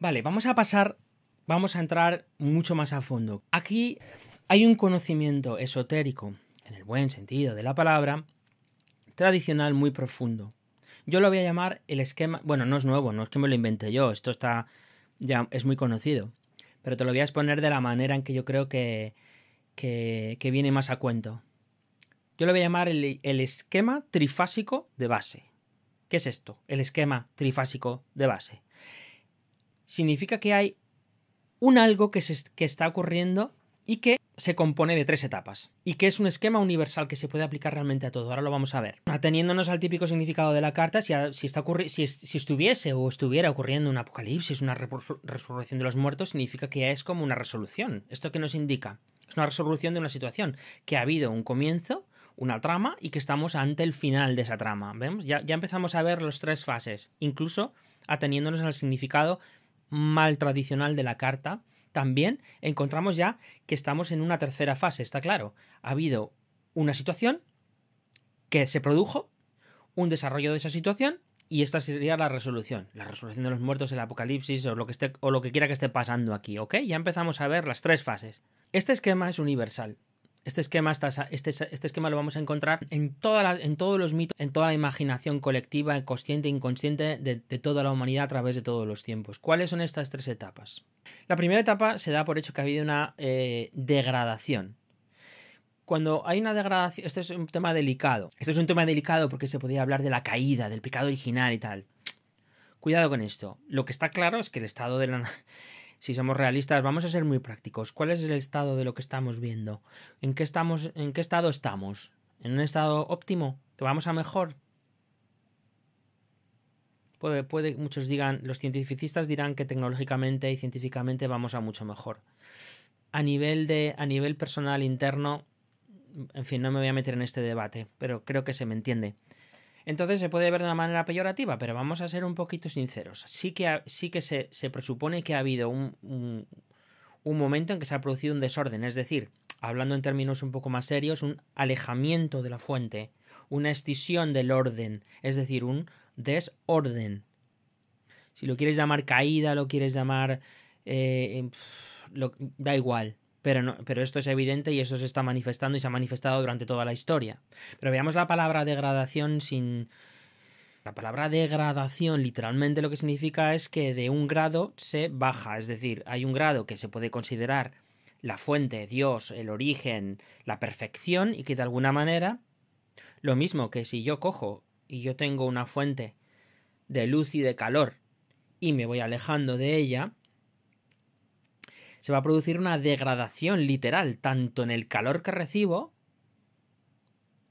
Vale, vamos a pasar, vamos a entrar mucho más a fondo. Aquí hay un conocimiento esotérico, en el buen sentido de la palabra, tradicional muy profundo. Yo lo voy a llamar el esquema, bueno, no es nuevo, no es que me lo inventé yo, esto está ya es muy conocido, pero te lo voy a exponer de la manera en que yo creo que, que, que viene más a cuento. Yo lo voy a llamar el, el esquema trifásico de base. ¿Qué es esto? El esquema trifásico de base significa que hay un algo que, que está ocurriendo y que se compone de tres etapas y que es un esquema universal que se puede aplicar realmente a todo. Ahora lo vamos a ver. Ateniéndonos al típico significado de la carta, si, está si, estuviese o estuviera ocurriendo un apocalipsis, una resurrección de los muertos, significa que es como una resolución. ¿Esto qué nos indica? Es una resolución de una situación, que ha habido un comienzo, una trama y que estamos ante el final de esa trama. ¿Vemos? Ya, ya empezamos a ver los tres fases, incluso ateniéndonos al significado mal tradicional de la carta, también encontramos ya que estamos en una tercera fase, está claro. Ha habido una situación que se produjo, un desarrollo de esa situación y esta sería la resolución. La resolución de los muertos, el apocalipsis o lo que, esté, o lo que quiera que esté pasando aquí, ¿ok? Ya empezamos a ver las tres fases. Este esquema es universal. Este esquema, este, este, esquema lo vamos a encontrar en, toda en todos los mitos, en toda la imaginación colectiva, consciente e inconsciente de, toda la humanidad a través de todos los tiempos. ¿Cuáles son estas tres etapas? La primera etapa se da por hecho que ha habido una eh, degradación. Cuando hay una degradación, este es un tema delicado. Este es un tema delicado porque se podía hablar de la caída, del pecado original y tal. Cuidado con esto. Lo que está claro es que el estado de la, si somos realistas, vamos a ser muy prácticos. ¿Cuál es el estado de lo que estamos viendo? ¿En qué, estamos, en qué estado estamos? ¿En un estado óptimo? ¿Que vamos a mejor? Puede, puede, muchos digan, los cientificistas dirán que tecnológicamente y científicamente vamos a mucho mejor. A nivel, de, a nivel personal interno, en fin, no me voy a meter en este debate, pero creo que se me entiende. Entonces se puede ver de una manera peyorativa, pero vamos a ser un poquito sinceros. Sí que, sí que se, presupone que ha habido un, momento en que se ha producido un desorden, es decir, hablando en términos un poco más serios, un alejamiento de la fuente, una escisión del orden, es decir, un desorden. Si lo quieres llamar caída, lo quieres llamar... Eh, em, da igual. Pero, no, pero esto es evidente y esto se está manifestando y se ha manifestado durante toda la historia. Pero veamos la palabra degradación sin... La palabra degradación literalmente lo que significa es que de un grado se baja, es decir, hay un grado que se puede considerar la fuente, Dios, el origen, la perfección y que de alguna manera lo mismo que si yo cojo y yo tengo una fuente de luz y de calor y me voy alejando de ella, se va a producir una degradación literal, tanto en el calor que recibo,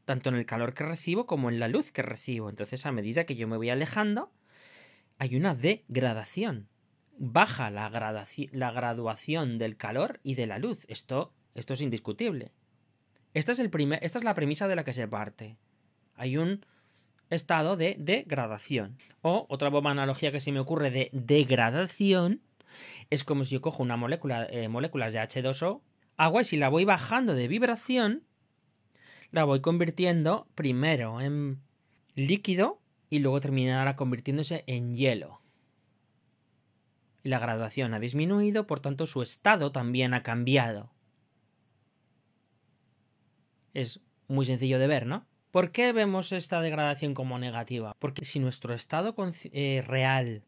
tanto en el calor que recibo como en la luz que recibo. Entonces, a medida que yo me voy alejando, hay una degradación. Baja la, la graduación del calor y de la luz. Esto, esto es indiscutible. es esta es la premisa de la que se parte. Hay un estado de degradación. O otra buena analogía que se me ocurre de degradación es como si yo cojo una molécula, eh, moléculas de H2O, agua, y si la voy bajando de vibración, la voy convirtiendo primero en líquido y luego terminará convirtiéndose en hielo. Y La graduación ha disminuido, por tanto su estado también ha cambiado. Es muy sencillo de ver, ¿no? ¿Por qué vemos esta degradación como negativa? Porque si nuestro estado eh, real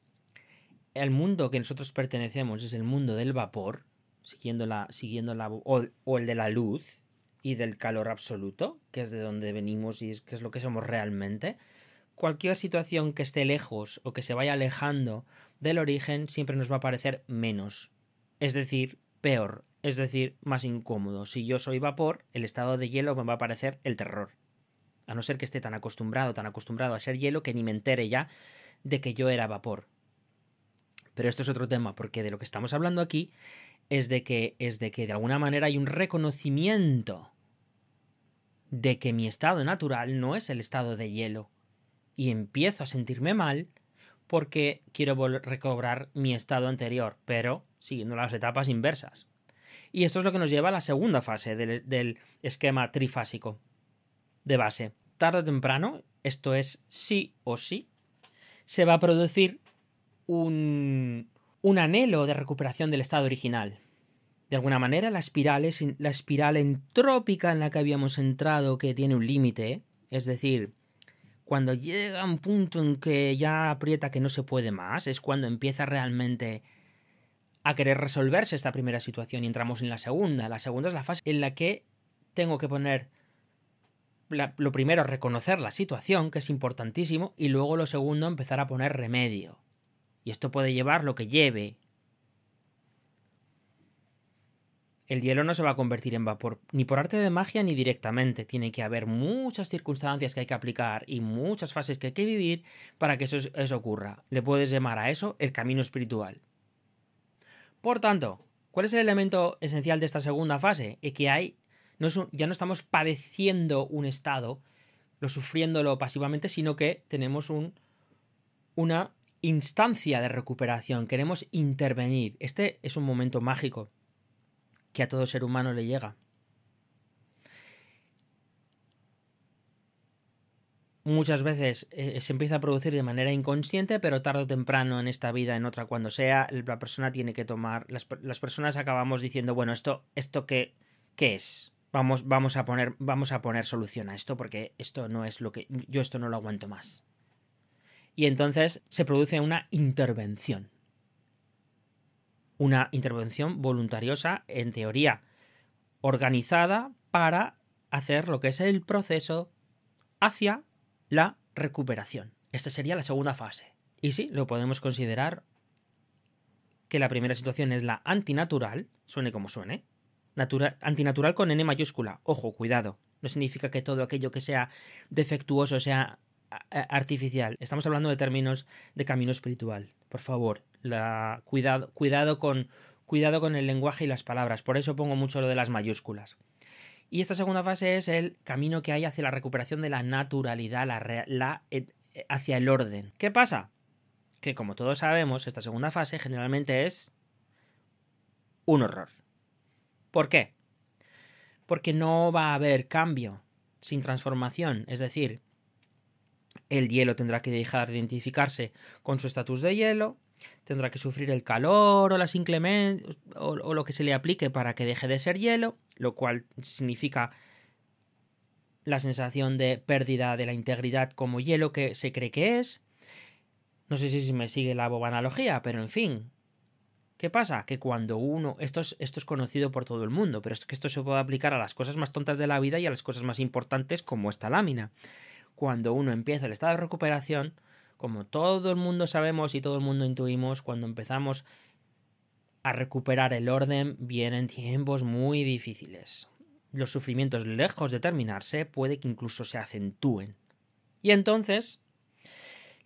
el mundo que nosotros pertenecemos es el mundo del vapor, siguiendo la, siguiendo o, el de la luz y del calor absoluto, que es de donde venimos y que es lo que somos realmente, cualquier situación que esté lejos o que se vaya alejando del origen siempre nos va a parecer menos, es decir, peor, es decir, más incómodo. Si yo soy vapor, el estado de hielo me va a parecer el terror. A no ser que esté tan acostumbrado, tan acostumbrado a ser hielo que ni me entere ya de que yo era vapor. Pero esto es otro tema, porque de lo que estamos hablando aquí es de que, es de, que de alguna manera hay un reconocimiento de que mi estado natural no es el estado de hielo. Y empiezo a sentirme mal porque quiero recobrar mi estado anterior, pero siguiendo las etapas inversas. Y esto es lo que nos lleva a la segunda fase del, del esquema trifásico de base. Tarde o temprano, esto es sí o sí, se va a producir un, anhelo de recuperación del estado original. De alguna manera, la espiral, es, la espiral entrópica en la que habíamos entrado, que tiene un límite, ¿eh? es decir, cuando llega un punto en que ya aprieta que no se puede más, es cuando empieza realmente a querer resolverse esta primera situación y entramos en la segunda. La segunda es la fase en la que tengo que poner lo primero, reconocer la situación, que es importantísimo, y luego lo segundo, empezar a poner remedio y esto puede llevar lo que lleve, el hielo no se va a convertir en vapor, ni por arte de magia ni directamente. Tiene que haber muchas circunstancias que hay que aplicar y muchas fases que hay que vivir para que eso, ocurra. Le puedes llamar a eso el camino espiritual. Por tanto, ¿cuál es el elemento esencial de esta segunda fase? Es que hay, ya no estamos padeciendo un estado, lo sufriéndolo pasivamente, sino que tenemos un, una instancia de recuperación, queremos intervenir. Este es un momento mágico que a todo ser humano le llega. Muchas veces eh, eh, se empieza a producir de manera inconsciente, pero tarde o temprano en esta vida, en otra, cuando sea, la persona tiene que tomar. Las, personas acabamos diciendo, bueno, esto, esto qué, es. Vamos, vamos, a poner, vamos a poner solución a esto, porque esto no es lo que. Yo esto no lo aguanto más y entonces se produce una intervención. Una intervención voluntariosa, en teoría, organizada para hacer lo que es el proceso hacia la recuperación. Esta sería la segunda fase. Y sí, lo podemos considerar que la primera situación es la antinatural, suene como suene, antinatural con N mayúscula. Ojo, cuidado. No significa que todo aquello que sea defectuoso sea artificial. Estamos hablando de términos de camino espiritual. Por favor, la, cuidado, cuidado, con, cuidado con el lenguaje y las palabras. Por eso pongo mucho lo de las mayúsculas. Y esta segunda fase es el camino que hay hacia la recuperación de la naturalidad, la, e, e, hacia el orden. ¿Qué pasa? Que como todos sabemos, esta segunda fase generalmente es un horror. ¿Por qué? Porque no va a haber cambio sin transformación. Es decir, el hielo tendrá que dejar de identificarse con su estatus de hielo, tendrá que sufrir el calor o las inclemencias o, lo que se le aplique para que deje de ser hielo, lo cual significa la sensación de pérdida de la integridad como hielo que se cree que es. No sé si me sigue la boba analogía, pero en fin. ¿Qué pasa? Que cuando uno. Esto esto es conocido por todo el mundo, pero es que esto se puede aplicar a las cosas más tontas de la vida y a las cosas más importantes como esta lámina cuando uno empieza el estado de recuperación, como todo el mundo sabemos y todo el mundo intuimos, cuando empezamos a recuperar el orden vienen tiempos muy difíciles. Los sufrimientos lejos de terminarse puede que incluso se acentúen. Y entonces,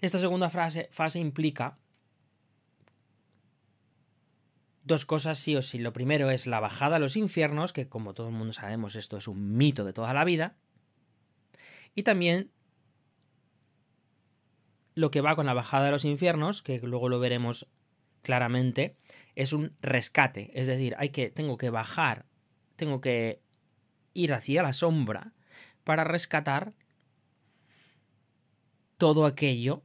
esta segunda fase implica dos cosas sí o sí. Lo primero es la bajada a los infiernos, que como todo el mundo sabemos esto es un mito de toda la vida. Y también lo que va con la bajada de los infiernos, que luego lo veremos claramente, es un rescate. Es decir, hay que, tengo que bajar, tengo que ir hacia la sombra para rescatar todo aquello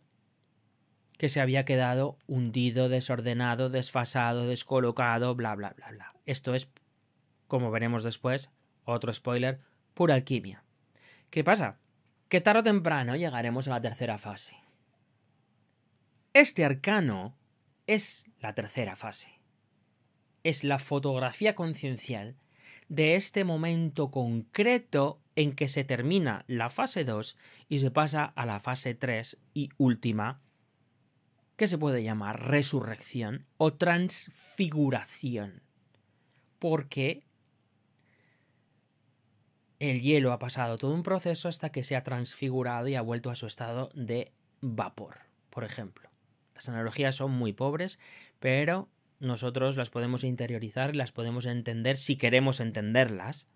que se había quedado hundido, desordenado, desfasado, descolocado, bla, bla, bla, bla. Esto es, como veremos después, otro spoiler, pura alquimia. ¿Qué pasa? Que tarde o temprano llegaremos a la tercera fase. Este arcano es la tercera fase. Es la fotografía conciencial de este momento concreto en que se termina la fase 2 y se pasa a la fase 3 y última, que se puede llamar resurrección o transfiguración. Porque el hielo ha pasado todo un proceso hasta que se ha transfigurado y ha vuelto a su estado de vapor, por ejemplo. Las analogías son muy pobres, pero nosotros las podemos interiorizar, las podemos entender si queremos entenderlas.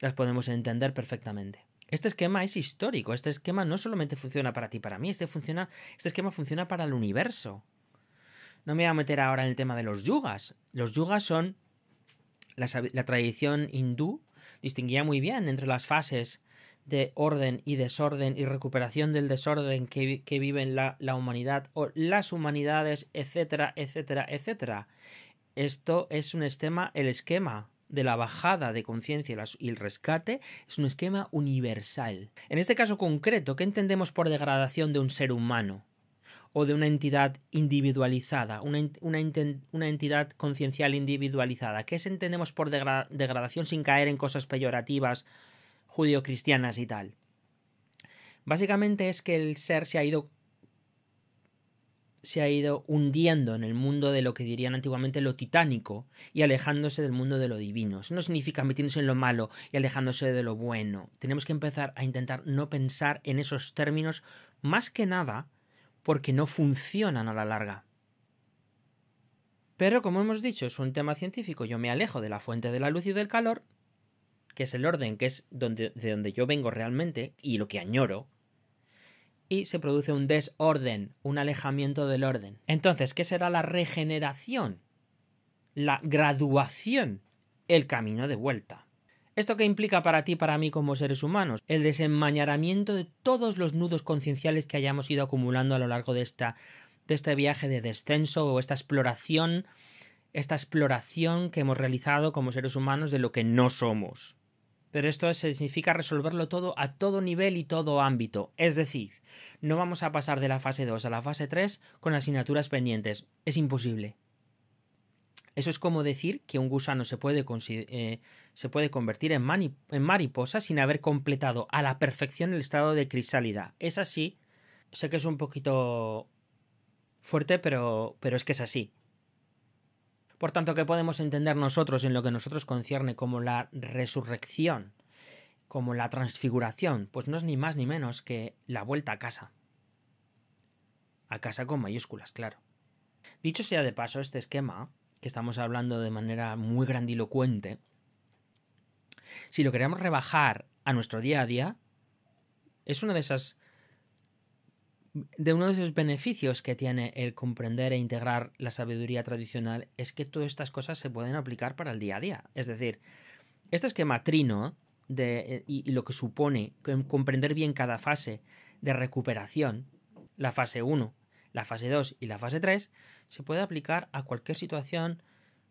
Las podemos entender perfectamente. Este esquema es histórico, este esquema no solamente funciona para ti, para mí, este, funciona, este esquema funciona para el universo. No me voy a meter ahora en el tema de los yugas. Los yugas son la, la tradición hindú distinguía muy bien entre las fases de orden y desorden y recuperación del desorden que, que viven la, la, humanidad o las humanidades, etcétera, etcétera, etcétera. Esto es un esquema, el esquema de la bajada de conciencia y el rescate es un esquema universal. En este caso concreto, ¿qué entendemos por degradación de un ser humano? o de una entidad individualizada, una, entidad conciencial individualizada. ¿Qué entendemos por degradación sin caer en cosas peyorativas judio-cristianas y tal. Básicamente es que el ser se ha ido se ha ido hundiendo en el mundo de lo que dirían antiguamente lo titánico y alejándose del mundo de lo divino. Eso no significa metiéndose en lo malo y alejándose de lo bueno. Tenemos que empezar a intentar no pensar en esos términos más que nada porque no funcionan a la larga. Pero como hemos dicho, es un tema científico, yo me alejo de la fuente de la luz y del calor que es el orden, que es donde, de donde yo vengo realmente y lo que añoro, y se produce un desorden, un alejamiento del orden. Entonces, ¿qué será la regeneración? La graduación, el camino de vuelta. ¿Esto qué implica para ti, y para mí como seres humanos? El desenmañaramiento de todos los nudos concienciales que hayamos ido acumulando a lo largo de, esta, de este viaje de descenso o esta exploración, esta exploración que hemos realizado como seres humanos de lo que no somos pero esto significa resolverlo todo a todo nivel y todo ámbito. Es decir, no vamos a pasar de la fase 2 a la fase 3 con asignaturas pendientes. Es imposible. Eso es como decir que un gusano se puede, eh, se puede convertir en, mariposa sin haber completado a la perfección el estado de crisálida. Es así. Sé que es un poquito fuerte, pero, pero es que es así. Por tanto, ¿qué podemos entender nosotros en lo que nosotros concierne como la resurrección, como la transfiguración? Pues no es ni más ni menos que la vuelta a casa. A casa con mayúsculas, claro. Dicho sea de paso, este esquema, que estamos hablando de manera muy grandilocuente, si lo queremos rebajar a nuestro día a día, es una de esas de uno de esos beneficios que tiene el comprender e integrar la sabiduría tradicional es que todas estas cosas se pueden aplicar para el día a día. Es decir, este esquema trino de, eh, y, y lo que supone comprender bien cada fase de recuperación, la fase 1, la fase 2 y la fase 3, se puede aplicar a cualquier situación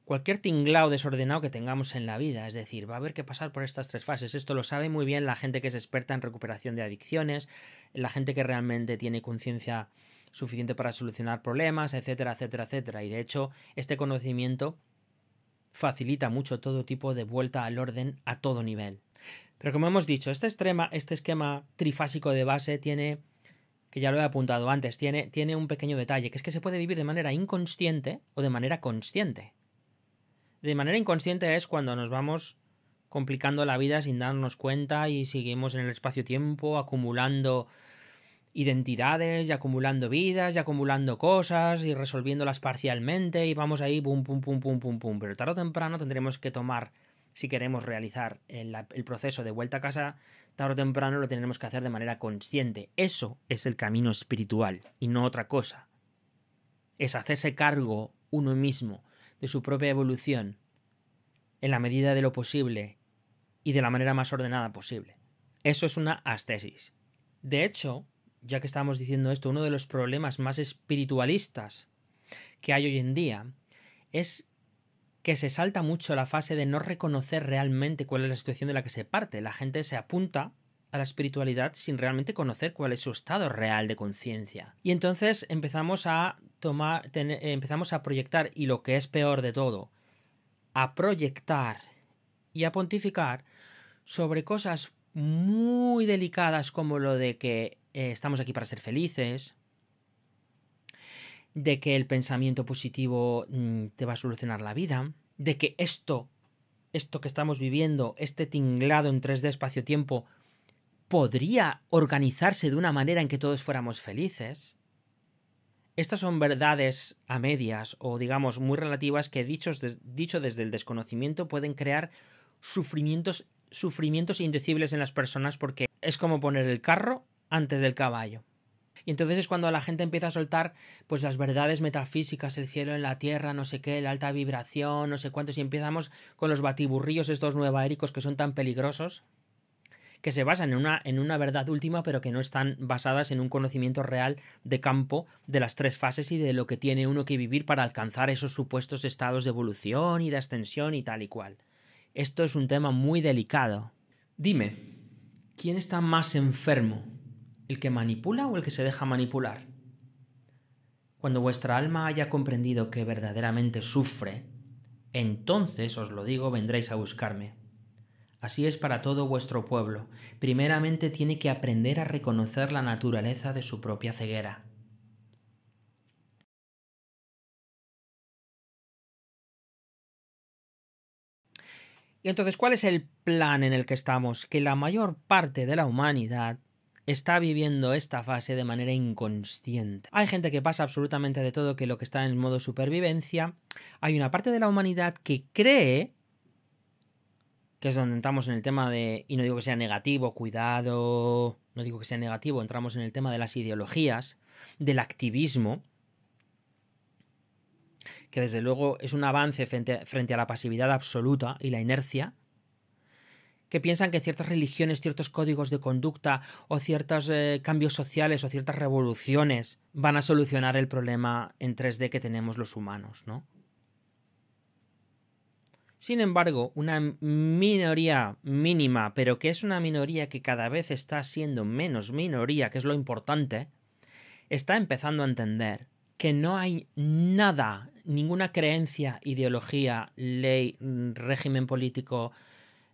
cualquier tinglao desordenado que tengamos en la vida. Es decir, va a haber que pasar por estas tres fases. Esto lo sabe muy bien la gente que es experta en recuperación de adicciones, la gente que realmente tiene conciencia suficiente para solucionar problemas, etcétera, etcétera, etcétera. Y de hecho, este conocimiento facilita mucho todo tipo de vuelta al orden a todo nivel. Pero como hemos dicho, este, este esquema trifásico de base tiene, que ya lo he apuntado antes, tiene un pequeño detalle, que es que se puede vivir de manera inconsciente o de manera consciente de manera inconsciente es cuando nos vamos complicando la vida sin darnos cuenta y seguimos en el espacio-tiempo acumulando identidades y acumulando vidas y acumulando cosas y resolviéndolas parcialmente y vamos ahí pum pum pum pum pum pum pero tarde o temprano tendremos que tomar si queremos realizar el, proceso de vuelta a casa tarde o temprano lo tendremos que hacer de manera consciente eso es el camino espiritual y no otra cosa es hacerse cargo uno mismo de su propia evolución en la medida de lo posible y de la manera más ordenada posible. Eso es una astesis. De hecho, ya que estábamos diciendo esto, uno de los problemas más espiritualistas que hay hoy en día es que se salta mucho la fase de no reconocer realmente cuál es la situación de la que se parte. La gente se apunta a la espiritualidad sin realmente conocer cuál es su estado real de conciencia. Y entonces empezamos a tomar, eh, empezamos a proyectar, y lo que es peor de todo, a proyectar y a pontificar sobre cosas muy delicadas como lo de que eh, estamos aquí para ser felices, de que el pensamiento positivo mm, te va a solucionar la vida, de que esto, esto que estamos viviendo, este tinglado en 3D espacio-tiempo, podría organizarse de una manera en que todos fuéramos felices. Estas son verdades a medias o digamos muy relativas que dichos dicho desde el desconocimiento pueden crear sufrimientos sufrimientos indecibles en las personas porque es como poner el carro antes del caballo. Y entonces es cuando la gente empieza a soltar pues las verdades metafísicas, el cielo en la tierra, no sé qué, la alta vibración, no sé cuántos, y empezamos con los batiburrillos estos nuevaéricos que son tan peligrosos que se basan en una, verdad última, pero que no están basadas en un conocimiento real de campo de las tres fases y de lo que tiene uno que vivir para alcanzar esos supuestos estados de evolución y de ascensión y tal y cual. Esto es un tema muy delicado. Dime, ¿quién está más enfermo? ¿El que manipula o el que se deja manipular? Cuando vuestra alma haya comprendido que verdaderamente sufre, entonces os lo digo, vendréis a buscarme. Así es para todo vuestro pueblo. Primeramente tiene que aprender a reconocer la naturaleza de su propia ceguera. Y entonces, ¿cuál es el plan en el que estamos? Que la mayor parte de la humanidad está viviendo esta fase de manera inconsciente. Hay gente que pasa absolutamente de todo, que lo que está en modo supervivencia. Hay una parte de la humanidad que cree que es donde entramos en el tema de, y no digo que sea negativo, cuidado, no digo que sea negativo, entramos en el tema de las ideologías, del activismo, que desde luego es un avance frente, a la pasividad absoluta y la inercia, que piensan que ciertas religiones, ciertos códigos de conducta o ciertos eh, cambios sociales o ciertas revoluciones van a solucionar el problema en 3D que tenemos los humanos, ¿no? Sin embargo, una minoría mínima, pero que es una minoría que cada vez está siendo menos minoría, que es lo importante, está empezando a entender que no hay nada, ninguna creencia, ideología, ley, mm, régimen político,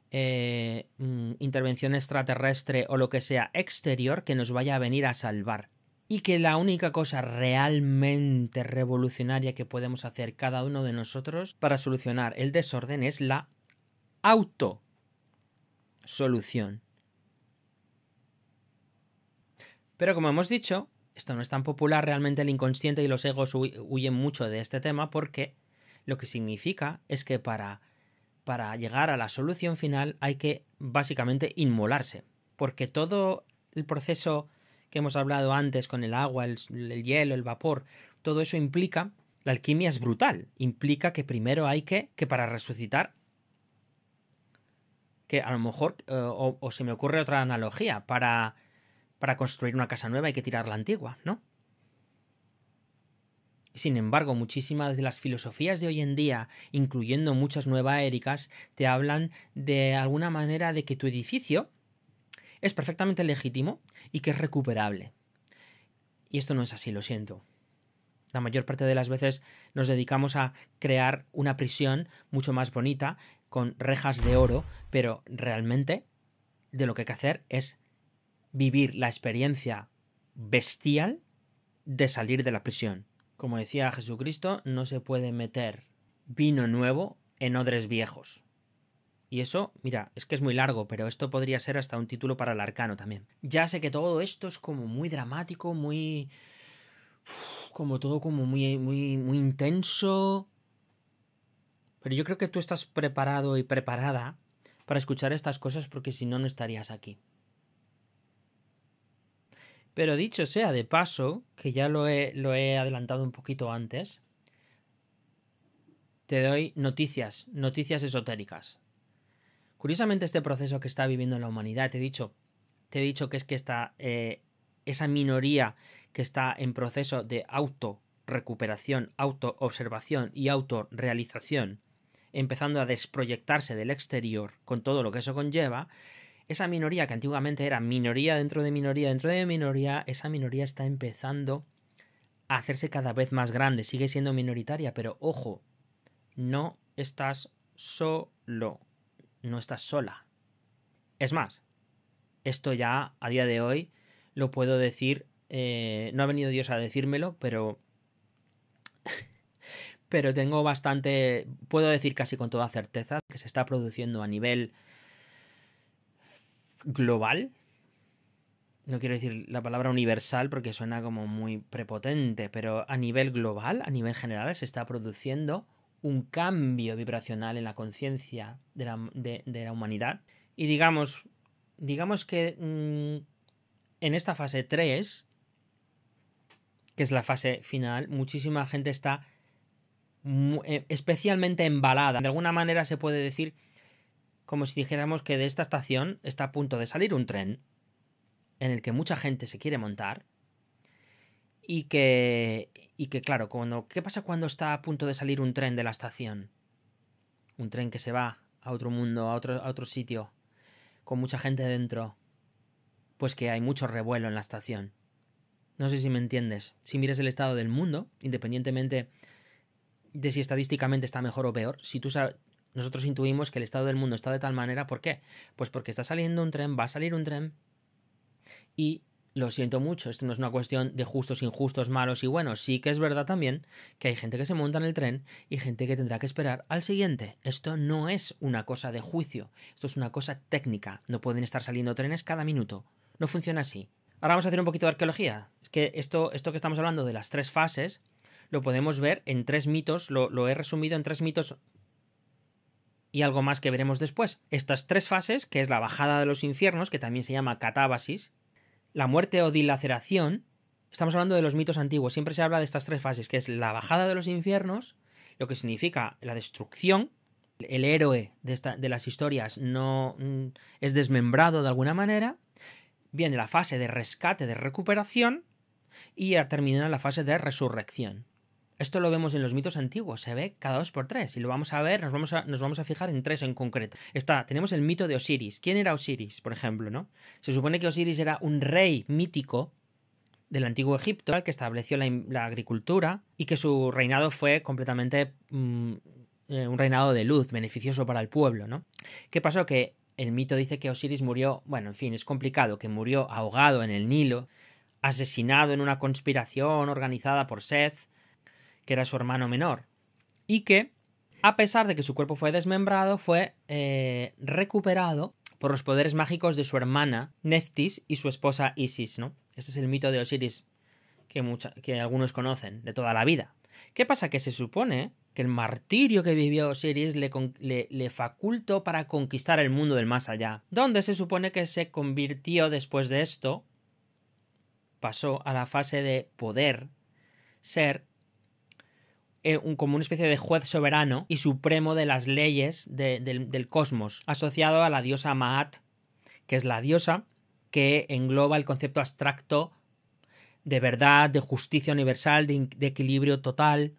eh, mm, intervención extraterrestre o lo que sea exterior que nos vaya a venir a salvar y que la única cosa realmente revolucionaria que podemos hacer cada uno de nosotros para solucionar el desorden es la autosolución. Pero como hemos dicho, esto no es tan popular, realmente el inconsciente y los egos huyen mucho de este tema porque lo que significa es que para, para llegar a la solución final hay que básicamente inmolarse, porque todo el proceso que hemos hablado antes con el agua, el, hielo, el vapor, todo eso implica, la alquimia es brutal, implica que primero hay que, que para resucitar, que a lo mejor, eh, o, se me ocurre otra analogía, para, para construir una casa nueva hay que tirar la antigua, ¿no? Sin embargo, muchísimas de las filosofías de hoy en día, incluyendo muchas nuevas éricas, te hablan de alguna manera de que tu edificio es perfectamente legítimo y que es recuperable. Y esto no es así, lo siento. La mayor parte de las veces nos dedicamos a crear una prisión mucho más bonita, con rejas de oro, pero realmente de lo que hay que hacer es vivir la experiencia bestial de salir de la prisión. Como decía Jesucristo, no se puede meter vino nuevo en odres viejos. Y eso, mira, es que es muy largo, pero esto podría ser hasta un título para el arcano también. Ya sé que todo esto es como muy dramático, muy... como todo como muy, muy, muy intenso. Pero yo creo que tú estás preparado y preparada para escuchar estas cosas porque si no, no estarías aquí. Pero dicho sea de paso, que ya lo lo he adelantado un poquito antes, te doy noticias, noticias esotéricas. Curiosamente, este proceso que está viviendo la humanidad, te he dicho, te he dicho que es que eh, esa minoría que está en proceso de auto-recuperación, autorrecuperación, observación y autorrealización, empezando a desproyectarse del exterior con todo lo que eso conlleva, esa minoría que antiguamente era minoría dentro de minoría dentro de minoría, esa minoría está empezando a hacerse cada vez más grande, sigue siendo minoritaria, pero ojo, no estás solo no estás sola. Es más, esto ya a día de hoy lo puedo decir, eh, no ha venido Dios a decírmelo, pero... pero tengo bastante, puedo decir casi con toda certeza, que se está produciendo a nivel global. No quiero decir la palabra universal porque suena como muy prepotente, pero a nivel global, a nivel general, se está produciendo un cambio vibracional en la conciencia de la, humanidad. Y digamos, digamos que mm, en esta fase 3, que es la fase final, muchísima gente está eh, especialmente embalada. De alguna manera se puede decir como si dijéramos que de esta estación está a punto de salir un tren en el que mucha gente se quiere montar y que, y que claro, cuando, ¿qué pasa cuando está a punto de salir un tren de la estación? Un tren que se va a otro mundo, a otro, a otro sitio, con mucha gente dentro. Pues que hay mucho revuelo en la estación. No sé si me entiendes. Si mires el estado del mundo, independientemente de si estadísticamente está mejor o peor, si tú sabes, nosotros intuimos que el estado del mundo está de tal manera, ¿por qué? Pues porque está saliendo un tren, va a salir un tren y lo siento mucho, esto no es una cuestión de justos, injustos, malos y buenos. Sí que es verdad también que hay gente que se monta en el tren y gente que tendrá que esperar al siguiente. Esto no es una cosa de juicio, esto es una cosa técnica. No pueden estar saliendo trenes cada minuto. No funciona así. Ahora vamos a hacer un poquito de arqueología. Es que esto, esto que estamos hablando de las tres fases lo podemos ver en tres mitos, lo, lo he resumido en tres mitos y algo más que veremos después. Estas tres fases, que es la bajada de los infiernos, que también se llama catábasis, la muerte o dilaceración, estamos hablando de los mitos antiguos, siempre se habla de estas tres fases, que es la bajada de los infiernos, lo que significa la destrucción, el héroe de, las historias no mm, es desmembrado de alguna manera, viene la fase de rescate, de recuperación, y termina la fase de resurrección. Esto lo vemos en los mitos antiguos, se ve cada dos por tres. Y lo vamos a ver, nos vamos a, nos vamos a fijar en tres en concreto. Está, tenemos el mito de Osiris. ¿Quién era Osiris, por ejemplo? ¿no? Se supone que Osiris era un rey mítico del antiguo Egipto, al que estableció la, agricultura y que su reinado fue completamente mm, eh, un reinado de luz, beneficioso para el pueblo. ¿no? ¿Qué pasó? Que el mito dice que Osiris murió, bueno, en fin, es complicado, que murió ahogado en el Nilo, asesinado en una conspiración organizada por Seth, que era su hermano menor, y que, a pesar de que su cuerpo fue desmembrado, fue eh, recuperado por los poderes mágicos de su hermana Neftis y su esposa Isis, ¿no? Este es el mito de Osiris que, mucha, que algunos conocen de toda la vida. ¿Qué pasa? Que se supone que el martirio que vivió Osiris le, le, le, facultó para conquistar el mundo del más allá, donde se supone que se convirtió después de esto, pasó a la fase de poder ser eh, un, como una especie de juez soberano y supremo de las leyes del, cosmos, asociado a la diosa Maat, que es la diosa que engloba el concepto abstracto de verdad, de justicia universal, de, equilibrio total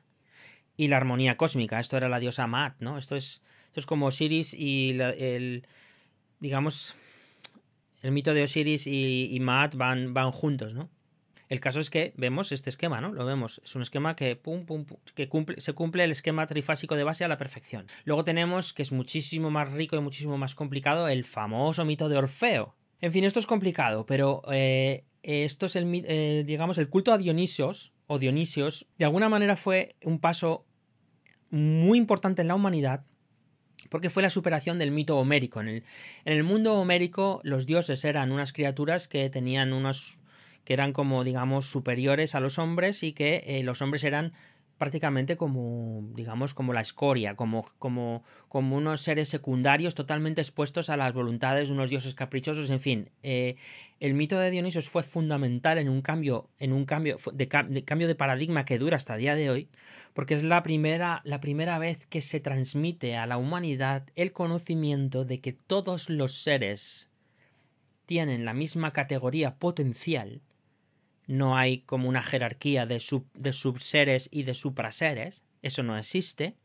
y la armonía cósmica. Esto era la diosa Maat, ¿no? Esto es, esto es como Osiris y el, digamos, el mito de Osiris y, Maat van, van juntos, ¿no? El caso es que vemos este esquema, ¿no? Lo vemos. Es un esquema que, cumple, se cumple el esquema trifásico de base a la perfección. Luego tenemos, que es muchísimo más rico y muchísimo más complicado, el famoso mito de Orfeo. En fin, esto es complicado, pero eh, esto es el, eh, digamos, el culto a Dionisios, o Dionisios, de alguna manera fue un paso muy importante en la humanidad porque fue la superación del mito homérico. En el, en el, mundo homérico los dioses eran unas criaturas que tenían unos que eran como, digamos, superiores a los hombres y que eh, los hombres eran prácticamente como, digamos, como la escoria, como, como, como unos seres secundarios totalmente expuestos a las voluntades de unos dioses caprichosos, en fin. Eh, el mito de Dionisos fue fundamental en un cambio, en un cambio de, cambio de paradigma que dura hasta el día de hoy, porque es la primera, la primera vez que se transmite a la humanidad el conocimiento de que todos los seres tienen la misma categoría potencial no hay como una jerarquía de, subseres y de supraseres, eso no existe.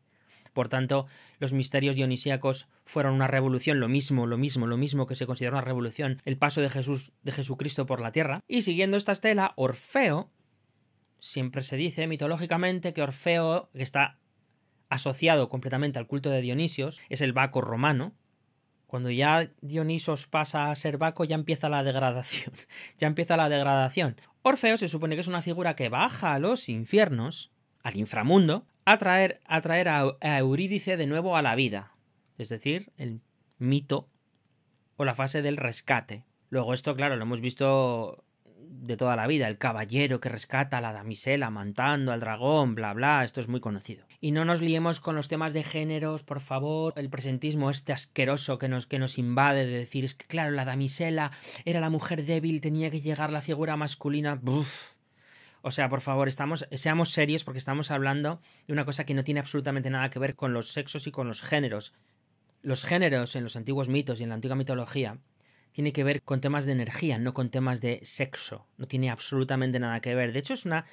Por tanto, los misterios dionisíacos fueron una revolución, lo mismo, lo mismo, lo mismo que se considera una revolución, el paso de Jesús de Jesucristo por la tierra. Y siguiendo esta estela, Orfeo siempre se dice mitológicamente que Orfeo, que está asociado completamente al culto de Dionisios, es el Baco romano. Cuando ya Dionisos pasa a ser Baco, ya empieza la degradación. ya empieza la degradación. Orfeo se supone que es una figura que baja a los infiernos, al inframundo, a traer, a, Eurídice de nuevo a la vida, es decir, el mito o la fase del rescate. Luego esto, claro, lo hemos visto de toda la vida, el caballero que rescata a la damisela mantando al dragón, bla bla, esto es muy conocido. Y no nos liemos con los temas de géneros, por favor, el presentismo este asqueroso que nos, que nos invade de decir es que claro, la damisela era la mujer débil, tenía que llegar la figura masculina, O sea, por favor, estamos, seamos serios porque estamos hablando de una cosa que no tiene absolutamente nada que ver con los sexos y con los géneros. Los géneros en los antiguos mitos y en la antigua mitología tiene que ver con temas de energía, no con temas de sexo. No tiene absolutamente nada que ver. De hecho, es una.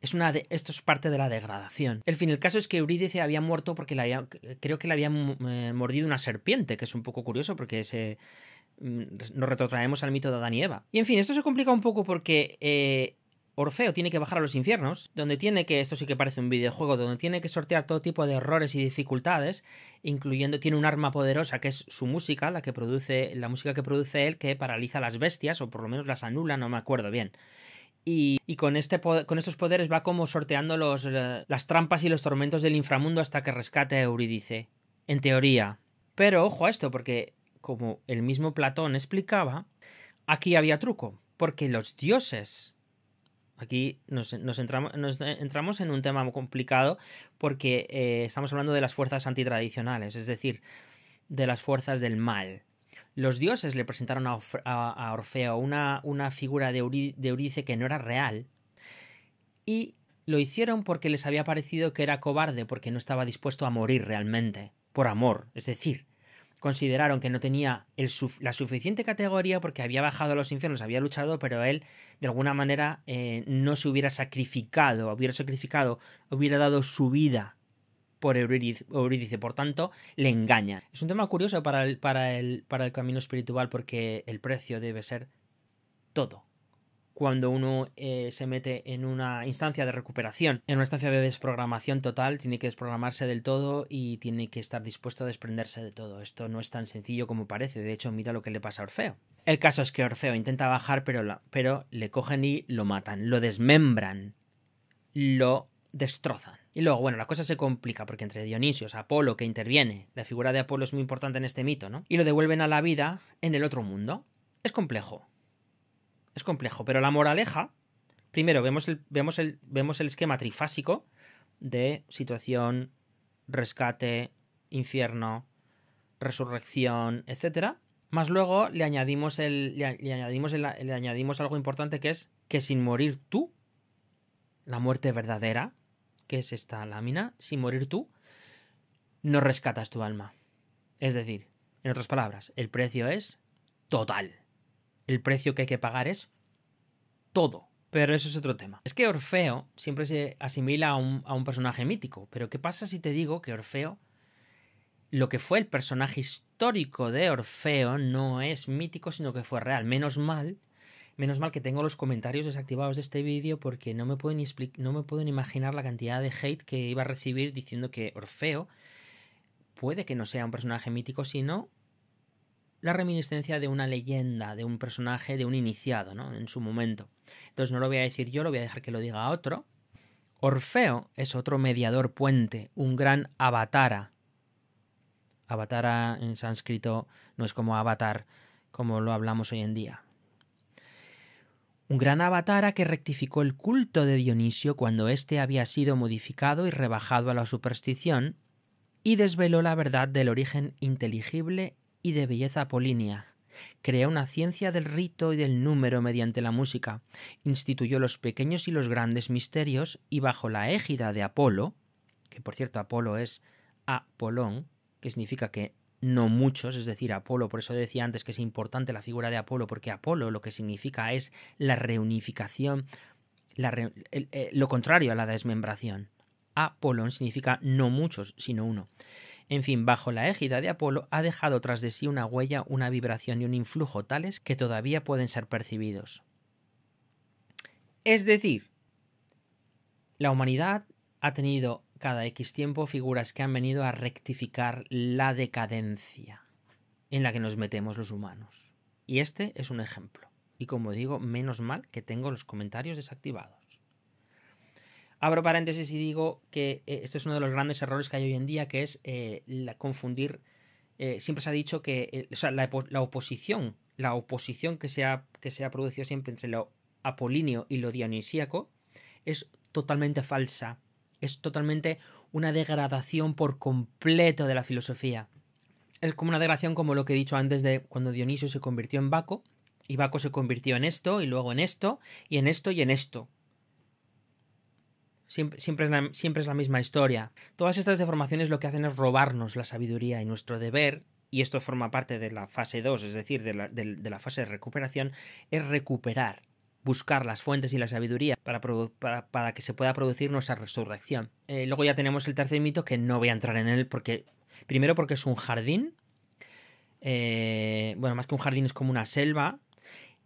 Es una de, esto es parte de la degradación. En fin, el caso es que Eurídice había muerto porque la creo que le había eh, mordido una serpiente, que es un poco curioso porque se, mm, nos retrotraemos al mito de Adán y Eva. Y en fin, esto se complica un poco porque eh, Orfeo tiene que bajar a los infiernos, donde tiene que, esto sí que parece un videojuego, donde tiene que sortear todo tipo de errores y dificultades, incluyendo tiene un arma poderosa que es su música, la que produce, la música que produce él que paraliza las bestias o por lo menos las anula, no me acuerdo bien. Y, con, este, con, estos poderes va como sorteando los, eh, las trampas y los tormentos del inframundo hasta que rescate a Eurídice. En teoría. Pero ojo a esto, porque como el mismo Platón explicaba, aquí había truco, porque los dioses aquí nos, entramos, en un tema complicado porque eh, estamos hablando de las fuerzas antitradicionales, es decir, de las fuerzas del mal. Los dioses le presentaron a, Orfeo una, figura de, Uri, que no era real y lo hicieron porque les había parecido que era cobarde porque no estaba dispuesto a morir realmente, por amor, es decir, consideraron que no tenía la suficiente categoría porque había bajado a los infiernos, había luchado, pero él de alguna manera eh, no se hubiera sacrificado, hubiera sacrificado, hubiera dado su vida por Eurídice, por tanto, le engaña Es un tema curioso para el, para el camino espiritual porque el precio debe ser todo cuando uno eh, se mete en una instancia de recuperación. En una instancia de desprogramación total, tiene que desprogramarse del todo y tiene que estar dispuesto a desprenderse de todo. Esto no es tan sencillo como parece. De hecho, mira lo que le pasa a Orfeo. El caso es que Orfeo intenta bajar, pero, pero le cogen y lo matan, lo desmembran, lo destrozan. Y luego, bueno, la cosa se complica porque entre Dionisios, Apolo que interviene, la figura de Apolo es muy importante en este mito, ¿no? Y lo devuelven a la vida en el otro mundo. Es complejo es complejo, pero la moraleja, primero vemos el, vemos vemos el esquema trifásico de situación, rescate, infierno, resurrección, etc. Más luego le añadimos, el, añadimos le añadimos algo importante que es que sin morir tú, la muerte verdadera, que es esta lámina, sin morir tú, no rescatas tu alma. Es decir, en otras palabras, el precio es total el precio que hay que pagar es todo. Pero eso es otro tema. Es que Orfeo siempre se asimila a un, a un personaje mítico. Pero ¿qué pasa si te digo que Orfeo, lo que fue el personaje histórico de Orfeo, no es mítico, sino que fue real? Menos mal Menos mal que tengo los comentarios desactivados de este vídeo porque no me pueden no me pueden imaginar la cantidad de hate que iba a recibir diciendo que Orfeo puede que no sea un personaje mítico, sino la reminiscencia de una leyenda, de un personaje, de un iniciado, ¿no? En su momento. Entonces no lo voy a decir yo, lo voy a dejar que lo diga otro. Orfeo es otro mediador puente, un gran avatara. Avatara en sánscrito no es como avatar, como lo hablamos hoy en día. Un gran avatara que rectificó el culto de Dionisio cuando éste había sido modificado y rebajado a la superstición y desveló la verdad del origen inteligible y de belleza apolínea. Creó una ciencia del rito y del número mediante la música, instituyó los pequeños y los grandes misterios y bajo la égida de Apolo, que por cierto Apolo es Apolón, que significa que no muchos, es decir, Apolo, por eso decía antes que es importante la figura de Apolo, porque Apolo lo que significa es la reunificación, eh, lo contrario a la desmembración. Apolón significa no muchos, sino uno. En fin, bajo la égida de Apolo ha dejado tras de sí una huella, una vibración y un influjo tales que todavía pueden ser percibidos. Es decir, la humanidad ha tenido cada X tiempo figuras que han venido a rectificar la decadencia en la que nos metemos los humanos. Y este es un ejemplo. Y como digo, menos mal que tengo los comentarios desactivados. Abro paréntesis y digo que esto eh, este es uno de los grandes errores que hay hoy en día, que es eh, confundir. Eh, siempre se ha dicho que la, oposición, la oposición que se, ha, que se ha producido siempre entre lo apolíneo y lo dionisíaco, es totalmente falsa. Es totalmente una degradación por completo de la filosofía. Es como una degradación como lo que he dicho antes de cuando Dionisio se convirtió en Baco, y Baco se convirtió en esto, y luego en esto, y en esto, y en esto. Siempre, siempre, es la, misma historia. Todas estas deformaciones lo que hacen es robarnos la sabiduría y nuestro deber, y esto forma parte de la fase 2, es decir, de la, fase de recuperación, es recuperar, buscar las fuentes y la sabiduría para, que se pueda producir nuestra resurrección. Eh, luego ya tenemos el tercer mito que no voy a entrar en él porque, primero porque es un jardín, eh, bueno, más que un jardín es como una selva,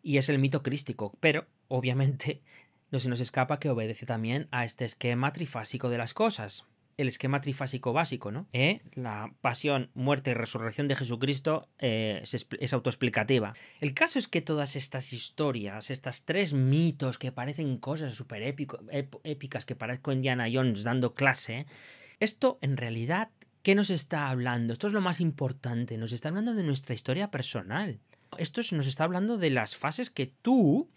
y es el mito crístico, pero obviamente no se nos escapa que obedece también a este esquema trifásico de las cosas. El esquema trifásico básico, ¿no? Eh, la pasión, muerte y resurrección de Jesucristo eh, es, autoexplicativa. El caso es que todas estas historias, estas tres mitos que parecen cosas súper épicas, que parezco Indiana Jones dando clase, esto en realidad, ¿qué nos está hablando? Esto es lo más importante, nos está hablando de nuestra historia personal. Esto nos está hablando de las fases que tú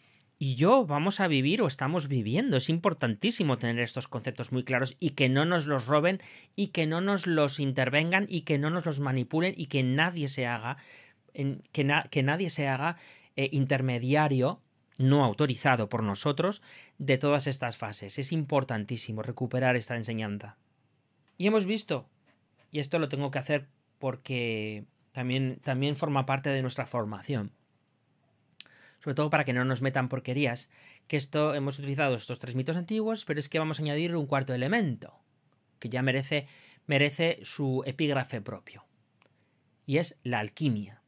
y yo vamos a vivir o estamos viviendo. Es importantísimo tener estos conceptos muy claros y que no nos los roben y que no nos los intervengan y que no nos los manipulen y que nadie se haga, nadie se haga eh, intermediario no autorizado por nosotros de todas estas fases. Es importantísimo recuperar esta enseñanza. Y hemos visto, y esto lo tengo que hacer porque también, también forma parte de nuestra formación, sobre todo para que no nos metan porquerías, que esto hemos utilizado estos tres mitos antiguos, pero es que vamos a añadir un cuarto elemento, que ya merece, merece su epígrafe propio, y es la alquimia.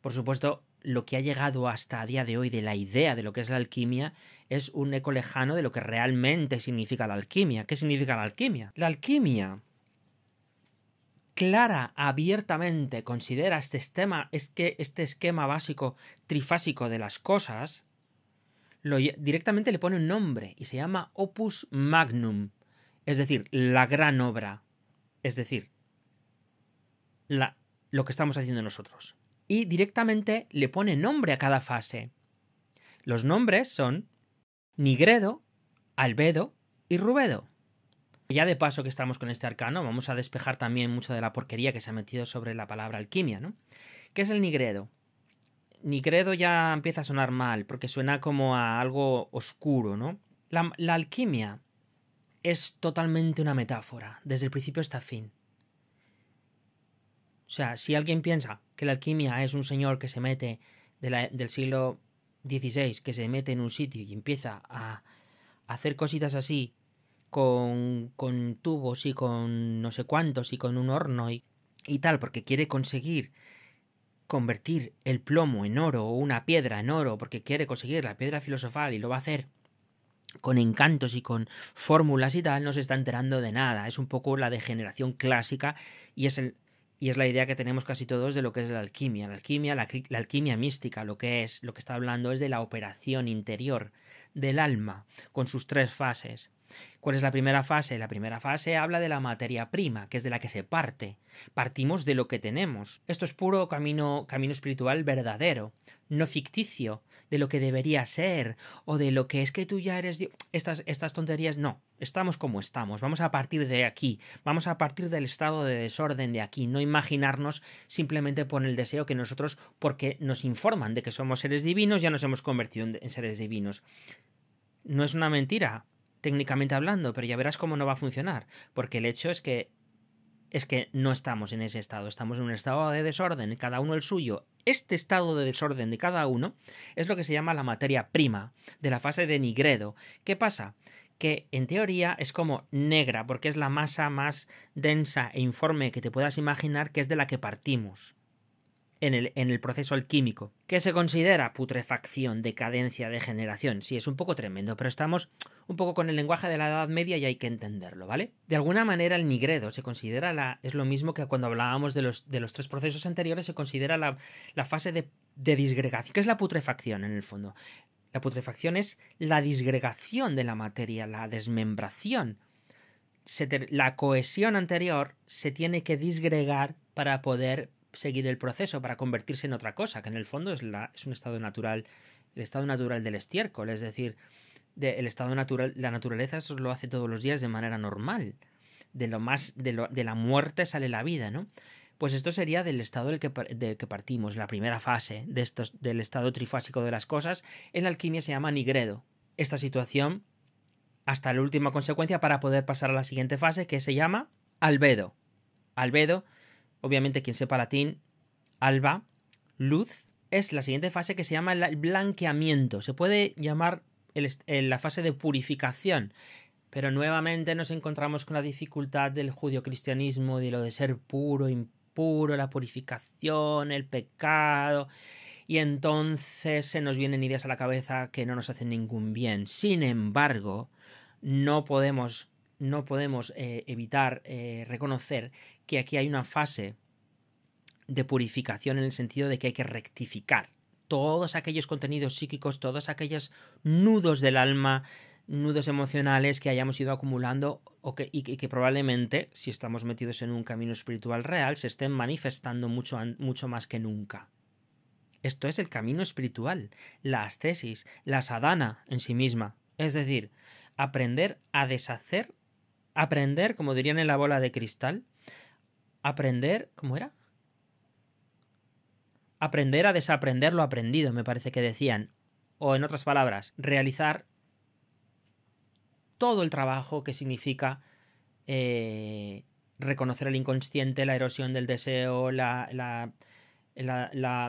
Por supuesto, lo que ha llegado hasta a día de hoy de la idea de lo que es la alquimia es un eco lejano de lo que realmente significa la alquimia. ¿Qué significa la alquimia? La alquimia clara, abiertamente considera este esquema, es que este esquema básico trifásico de las cosas, directamente le pone un nombre y se llama opus magnum, es decir, la gran obra, es decir, lo que estamos haciendo nosotros. Y directamente le pone nombre a cada fase. Los nombres son Nigredo, Albedo y Rubedo ya de paso que estamos con este arcano, vamos a despejar también mucha de la porquería que se ha metido sobre la palabra alquimia, ¿no? ¿Qué es el nigredo? Nigredo ya empieza a sonar mal, porque suena como a algo oscuro, ¿no? La, alquimia es totalmente una metáfora, desde el principio hasta fin. O sea, si alguien piensa que la alquimia es un señor que se mete del siglo XVI, que se mete en un sitio y empieza a hacer cositas así con, tubos y con no sé cuántos y con un horno y, tal, porque quiere conseguir convertir el plomo en oro o una piedra en oro, porque quiere conseguir la piedra filosofal y lo va a hacer con encantos y con fórmulas y tal, no se está enterando de nada. Es un poco la degeneración clásica y es, y es la idea que tenemos casi todos de lo que es la alquimia. La alquimia, la alquimia mística, lo que es, lo que está hablando es de la operación interior del alma, con sus tres fases. ¿Cuál es la primera fase? La primera fase habla de la materia prima, que es de la que se parte. Partimos de lo que tenemos. Esto es puro camino, camino espiritual verdadero, no ficticio, de lo que debería ser, o de lo que es que tú ya eres Estas, estas tonterías no. Estamos como estamos, vamos a partir de aquí, vamos a partir del estado de desorden de aquí, no imaginarnos simplemente por el deseo que nosotros, porque nos informan de que somos seres divinos, ya nos hemos convertido en seres divinos. No es una mentira, técnicamente hablando, pero ya verás cómo no va a funcionar, porque el hecho es que es que no estamos en ese estado, estamos en un estado de desorden, cada uno el suyo. Este estado de desorden de cada uno es lo que se llama la materia prima de la fase de nigredo. ¿Qué pasa? que en teoría es como negra, porque es la masa más densa e informe que te puedas imaginar que es de la que partimos en el, en el proceso alquímico, que se considera putrefacción, decadencia, degeneración. Sí, es un poco tremendo, pero estamos un poco con el lenguaje de la Edad Media y hay que entenderlo, ¿vale? De alguna manera el nigredo se considera la... es lo mismo que cuando hablábamos de los, de los tres procesos anteriores, se considera la, fase de, disgregación, que es la putrefacción en el fondo. La putrefacción es la disgregación de la materia, la desmembración. la cohesión anterior se tiene que disgregar para poder seguir el proceso para convertirse en otra cosa, que en el fondo es, la, es un estado natural, el estado natural del estiércol, es decir, el estado natural, la naturaleza eso lo hace todos los días de manera normal. De lo más, de, la muerte sale la vida, ¿no? Pues esto sería del estado del que, partimos, la primera fase de estos, del estado trifásico de las cosas. En la alquimia se llama nigredo. Esta situación hasta la última consecuencia para poder pasar a la siguiente fase que se llama albedo. Albedo obviamente quien sepa latín, alba, luz, es la siguiente fase que se llama el blanqueamiento. Se puede llamar la fase de purificación, pero nuevamente nos encontramos con la dificultad del judio-cristianismo, de lo de ser puro, impuro, la purificación, el pecado. Y entonces se nos vienen ideas a la cabeza que no nos hacen ningún bien. Sin embargo, no podemos no podemos eh, evitar eh, reconocer que aquí hay una fase de purificación en el sentido de que hay que rectificar todos aquellos contenidos psíquicos, todos aquellos nudos del alma, nudos emocionales que hayamos ido acumulando o que, y, que, probablemente, si estamos metidos en un camino espiritual real, se estén manifestando mucho, mucho más que nunca. Esto es el camino espiritual, la ascesis, la sadhana en sí misma. Es decir, aprender a deshacer Aprender, como dirían en la bola de cristal, aprender, ¿cómo era? Aprender a desaprender lo aprendido, me parece que decían. O en otras palabras, realizar todo el trabajo que significa eh, reconocer el inconsciente, la erosión del deseo, la,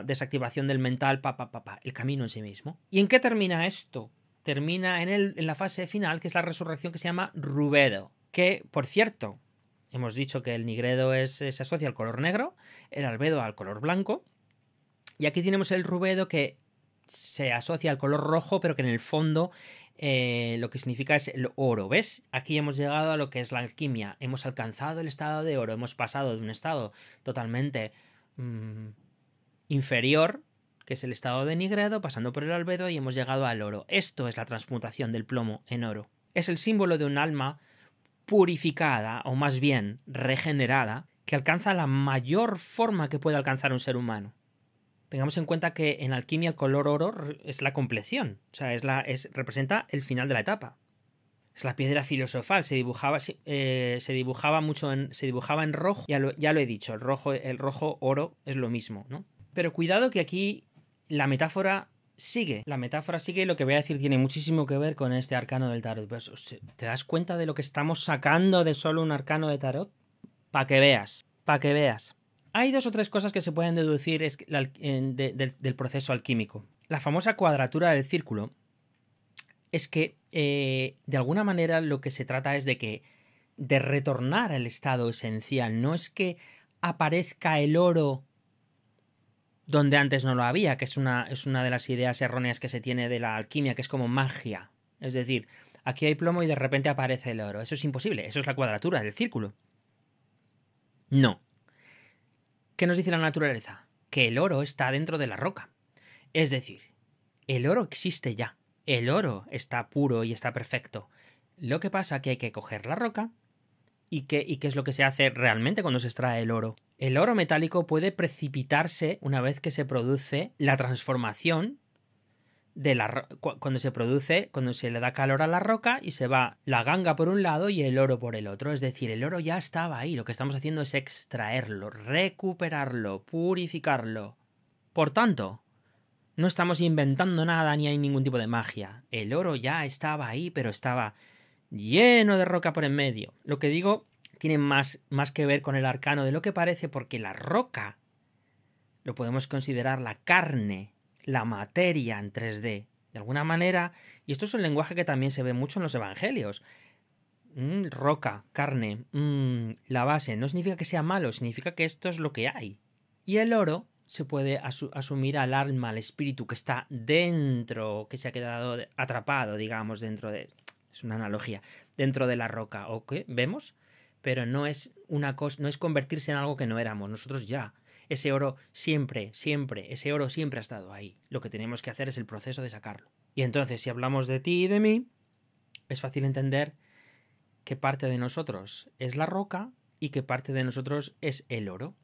desactivación del mental, el camino en sí mismo. ¿Y en qué termina esto? Termina en, en la fase final, que es la resurrección que se llama Rubedo que, por cierto, hemos dicho que el nigredo se asocia al color negro, el albedo al color blanco, y aquí tenemos el rubedo que se asocia al color rojo, pero que en el fondo eh, lo que significa es el oro. ¿Ves? Aquí hemos llegado a lo que es la alquimia. Hemos alcanzado el estado de oro. Hemos pasado de un estado totalmente mm, inferior, que es el estado de nigredo, pasando por el albedo y hemos llegado al oro. Esto es la transmutación del plomo en oro. Es el símbolo de un alma purificada, o más bien regenerada, que alcanza la mayor forma que puede alcanzar un ser humano. Tengamos en cuenta que en alquimia el color oro es la compleción, o sea, es la, es, representa el final de la etapa. Es la piedra filosofal, se dibujaba, eh, se dibujaba mucho en, se dibujaba en rojo, ya lo, ya lo he dicho, el rojo, el rojo oro es lo mismo, ¿no? Pero cuidado que aquí la metáfora sigue, la metáfora sigue y lo que voy a decir tiene muchísimo que ver con este arcano del tarot. Pues, ¿Te das cuenta de lo que estamos sacando de solo un arcano de tarot? Para que veas, para que veas. Hay dos o tres cosas que se pueden deducir del, proceso alquímico. La famosa cuadratura del círculo es que, eh, de alguna manera, lo que se trata es de que de retornar al estado esencial. No es que aparezca el oro donde antes no lo había, que es una, es una de las ideas erróneas que se tiene de la alquimia, que es como magia. Es decir, aquí hay plomo y de repente aparece el oro. Eso es imposible, eso es la cuadratura del círculo. No. ¿Qué nos dice la naturaleza? Que el oro está dentro de la roca. Es decir, el oro existe ya. El oro está puro y está perfecto. Lo que pasa es que hay que coger la roca y que y qué es lo que se hace realmente cuando se extrae el oro. El oro metálico puede precipitarse una vez que se produce la transformación de la cuando se produce, cuando se le da calor a la roca y se va la ganga por un lado y el oro por el otro. Es decir, el oro ya estaba ahí. Lo que estamos haciendo es extraerlo, recuperarlo, purificarlo. Por tanto, no estamos inventando nada ni hay ningún tipo de magia. El oro ya estaba ahí, pero estaba lleno de roca por en medio. Lo que digo tienen más, más que ver con el arcano de lo que parece, porque la roca lo podemos considerar la carne, la materia en 3D. De alguna manera, y esto es un lenguaje que también se ve mucho en los evangelios. Mm, roca, carne, mm, la base, no significa que sea malo, significa que esto es lo que hay. Y el oro se puede asumir al alma, al espíritu que está dentro, que se ha quedado atrapado, digamos, dentro de... Es una analogía, dentro de la roca, ¿o qué? ¿Vemos? pero no es una cosa, no es convertirse en algo que no éramos, nosotros ya. Ese oro siempre, siempre, ese oro siempre ha estado ahí. Lo que tenemos que hacer es el proceso de sacarlo. Y entonces, si hablamos de ti y de mí, es fácil entender que parte de nosotros es la roca y que parte de nosotros es el oro.